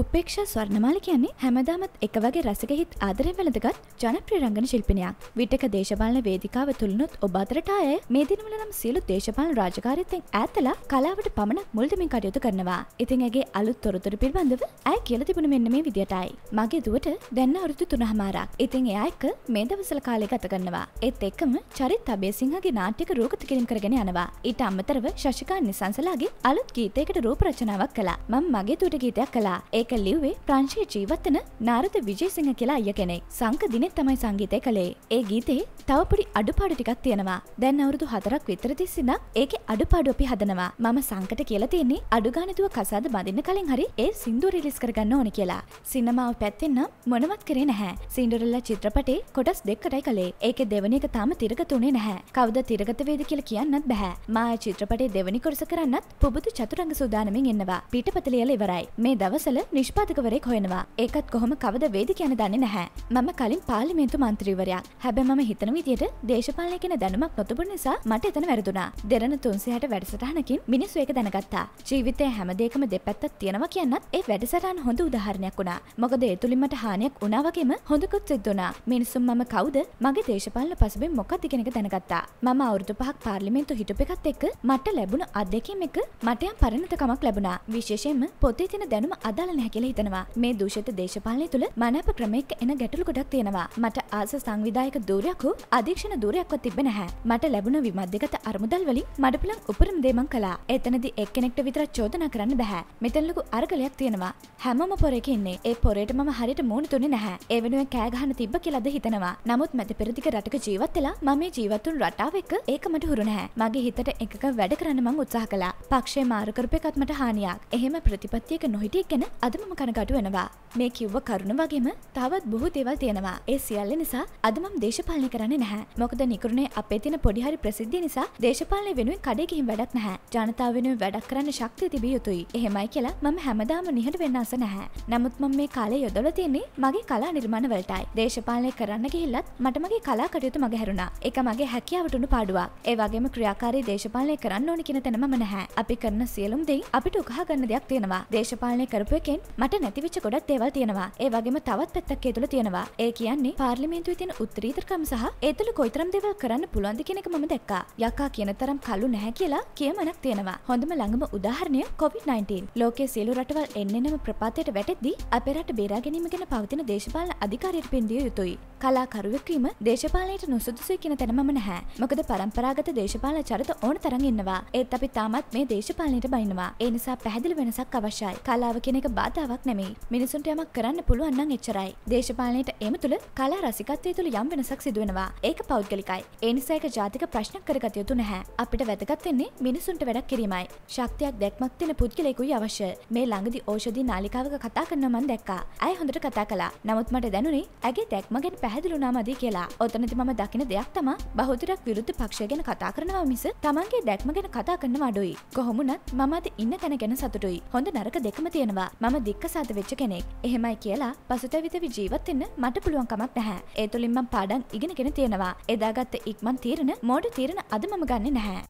උපේක්ෂා ස්වර්ණමාල කියන්නේ හැමදාමත් එක වගේ රසගහිත් ආදරෙන් වැළඳගත් ජනප්‍රිය රංගන ශිල්පිනියක්. විටක දේශපාලන වේදිකාව තුලනොත් ඔබ අතරට ආයේ මේ දිනවල නම් සියලු දේශපාලන රාජකාරීත්වෙන් ඈතලා කලාවට පමණක් මුල් දෙමින් කටයුතු කරනවා. ඉතින් ඇගේ අලුත් තොරතුරු පිළිබඳව ඇය කියලා තිබුණේ මෙන්න මේ විදියටයි. මගේ දුවට දැන් අවුරුදු 3මාරක්. ඉතින් එයා එක්ක මේ දවස්වල කාලය ගත කරනවා. ඒත් එක්කම චරිත් අබේසිංහගේ නාට්‍යක රූප කිරීම කරගෙන යනවා. ඊට අමතරව ශශිකා නිසංසලාගේ අලුත් ගීතයකට රූප රචනාවක් කළා. මම මගේ දුවට ගීතයක් කළා. ඒක ඒක ලිව්වේ ප්‍රංශයේ ජීවත්තන නාරද විජේසිංහ කියලා අය කෙනෙක්. සංක දිනෙත් තමයි සංගීතය කළේ. ඒ ගීතේ තව පොඩි අඩුපාඩු ටිකක් තියෙනවා. දැන් අවුරුදු 4ක් විතර තිස්සේ නම් ඒකේ අඩුපාඩු අපි හදනවා. මම සංකට කියලා තියෙන්නේ අඩුගානතුව කසාද බඳින්න කලින් හරි ඒ සින්දු රිලීස් කරගන්න ඕනේ කියලා. සිනමාව පැත්තෙන් නම් මොනවත් කරේ නැහැ. සින්ඩරෙල්ලා චිත්‍රපටේ කොටස් දෙකකටයි කළේ. ඒකේ දෙවෙනි එක තාම තිරගත උනේ නැහැ. කවුද තිරගත වේද කියලා කියන්නත් බෑ. මායා චිත්‍රපටේ දෙවෙනි කොටස කරන්නත් පුබුදු චතුරංග සූදානමින් එන්නවා. පිටපත ලියලා ඉවරයි. මේ දවසල නිෂ්පාතකවරෙක් හොයනවා ඒකත් කොහොම කවද වේද කියන දන්න නැහැ මම කලින් පාලිමේන්තු මන්ත්‍රීවරයක් හැබැ ම හිතන විදියට දේශපාලය කෙන දැනුමක් නොතුබ නිසා මට එතන වැරදුනා දෙරන තුන්සිහට වැඩසටහනකින් මිනිස්සු එක දැනගත්තා ජීවිතය හැමදේකම දෙපැත්තත් තියෙනවා කියන්නත් ඒ වැඩසටන් හොඳ උදාහරණයක් වුණා මොකද ඒතුළින්මට හානියක් උනාවගේම හොඳකුත් සිද්දුනා මිනිසුම් මම කවද මගේ දේශපාලන පසුබෙන් මොකක්ද කෙනෙක දැනගත්තා මම අවුරුදු පහක් පාර්ලිමේන්තු හිටප එකත් එක්ක මට ලැබුණ අදකීම එක මටයම් පරණතකමක් ලැබුණා විශේෂයෙන්ම පොතේ තින දැනුම අදාළ නැහැ කියලා හිතනවා. මේ දූෂිත දේශපාලනය තුළ මනාප ක්‍රමයක එන ගැටලු ගොඩක් තියෙනවා. මට ආස සංවිධායක දූරයක් හෝ අධීක්ෂණ දූරයක්වත් තිබෙන්නේ නැහැ. මට ලැබුණ විමධ්‍යගත අරමුදල් වලින් මඩ පුළුවන් උපරිම දේ මං කළා. එතනදී එක්කෙනෙක්ට විතරක් චෝදනා කරන්න බෑ. මෙතන ලොකු අරගලයක් තියෙනවා. හැමම පොරේක ඉන්නේ. ඒ පොරේට මම හරියට මූණ දුන්නේ නැහැ. ඒ වෙනුවෙන් කෑ ගහන්න තිබ්බ කියලාද හිතනවා. නමුත් මැද පෙරදිග රටක ජීවත් වෙලා මම මේ ජීවත්වුන් රටාව එක්ක ඒක මට හුරු නැහැ. මගේ හිතට එකක වැඩ කරන්න මං උත්සාහ කළා. පක්ෂේ මාරු කරපු එකත් මට හානියක්. එහෙම ප්‍රතිපත්තියක නොහිටිය ගැන අදමම කනකටු වෙනවා. මේ කිව්ව කරුණ වගේම තවත් බොහෝ දේවල් තියෙනවා. ඒ සියල්ල නිසා අද මම දේශපාලනය කරන්නේ නැහැ. මොකද නිකරුණේ අපේ තියෙන පොඩි හරි ප්‍රසිද්ධිය නිසා දේශපාලනය වෙනුවෙන් කඩේ ගිහින් වැඩක් නැහැ. ජනතාව වෙනුවෙන් වැඩක් කරන්න ශක්තිය තිබිය යුතුයි. එහෙමයි කියලා මම හැමදාම නිහඬ වෙන්න අස නැහැ. නමුත් මම මේ කාලේ යොදවලා තියෙන්නේ මගේ කලා නිර්මාණ වලටයි. දේශපාලනය කරන්න ගිහිල්ලත් මට මගේ කලා කටයුතු මගහැරුණා. ඒක මගේ හැකියාවට උණු පාඩුවක්. ඒ වගේම ක්‍රියාකාරී දේශපාලනය කරන්න ඕනි කියන තැන මම නැහැ. අපි කරන සියලුම් දෙයින් අපිට උකහා ගන්න දෙයක් තියෙනවා. දේශපාලනය කරපු එකෙන් අතරින් මට නැතිවිච්ච ගොඩක් දේවල් තියෙනවා ඒ වගේම තවත් පැත්තක් ඒ තුළ තියෙනවා ඒ කියන්නේ පාර්ලිමේන්තුවේ තියෙන උත්තරීතරකම් සහ ඒ තුළ කොයිතරම් දේවල් කරන්න පුළුවන්ද කියන එක මම දැක්කා යකා කියන තරම් කලු නැහැ කියලා කියමනක් තියෙනවා හොඳම ළඟම උදාහරණය කොවිD-19 ලෝකයේ සියලු රටවල් එන්නෙනම ප්‍රපාතයට වැටෙද්දී අපේ රට බේරා ගැනීම ගැන පවතින දේශපාලන අධිකාරියට පෙන්දිය යුතුයි කලාකරුවෙක් වීම දේශපාලනයට නොසුදුසුයි කියන තැන මම නැහැ මොකද පරම්පරාගත දේශපාලන චරිත ඕන තරම් ඉන්නවා ඒත් අපි තාමත් මේ දේශපාලනයට බයිනවා ඒ නිසා පැහැදිලි වෙනසක් අවශ්‍යයි කලාව කියන එක බාධා බාධාවක් නෙමෙයි මිනිසුන්ට යමක් කරන්න පුළුවන්න්නන් එච්චරයි දේශපාලනයට එම තුළ කලා රසිකත්වය තුළ යම් වෙනසක් සිදුවෙනවා ඒක පෞද්ගලිකයි ඒනිසායක ජාතික ප්‍රශ්න කරගතයුතු නැහැ අපිට වැදගත්වෙන්නේ මිනිසුන්ට වැඩක් කිරීමයි ශක්තියක් දැක්මක් තින පුද්ගලෙකුයි අවශ්‍ය මේ ළඟදි ඕෂදී නාලිකාවක කතා කරන්නමන් දැක්කා ඇය හොඳට කතා කලා නමුත් මට දැනුනේ ඇගේ දැක්මගෙන් පැහැදිලුනාමදී කියලා ඔතනති මම දකින දෙයක් තමා බහුතරක් විරුද්ධ පක්ෂය ගැන කතා කරනවා මිස තමන්ගේ දැක්ම ගැන කතා කරන්න අඩුයි කොහොමුණත් මමද ඉන්න තැන ගැන සතුටුයි හොඳ නරක දෙකම තියෙනවා මම මා දික්ක සාද වෙච්ච කෙනෙක් එහෙමයි කියලා පසුතැවිතවි ජීවත්වෙන්න මට පුළුවන්කමක් නැහැ ඒ තුළින්ම පාඩන් ඉගෙනගෙන තියෙනවා එදාගත්ත ඉක්මන් තීරණ මෝඩ තීරණ අද මම ගන්න නැහැ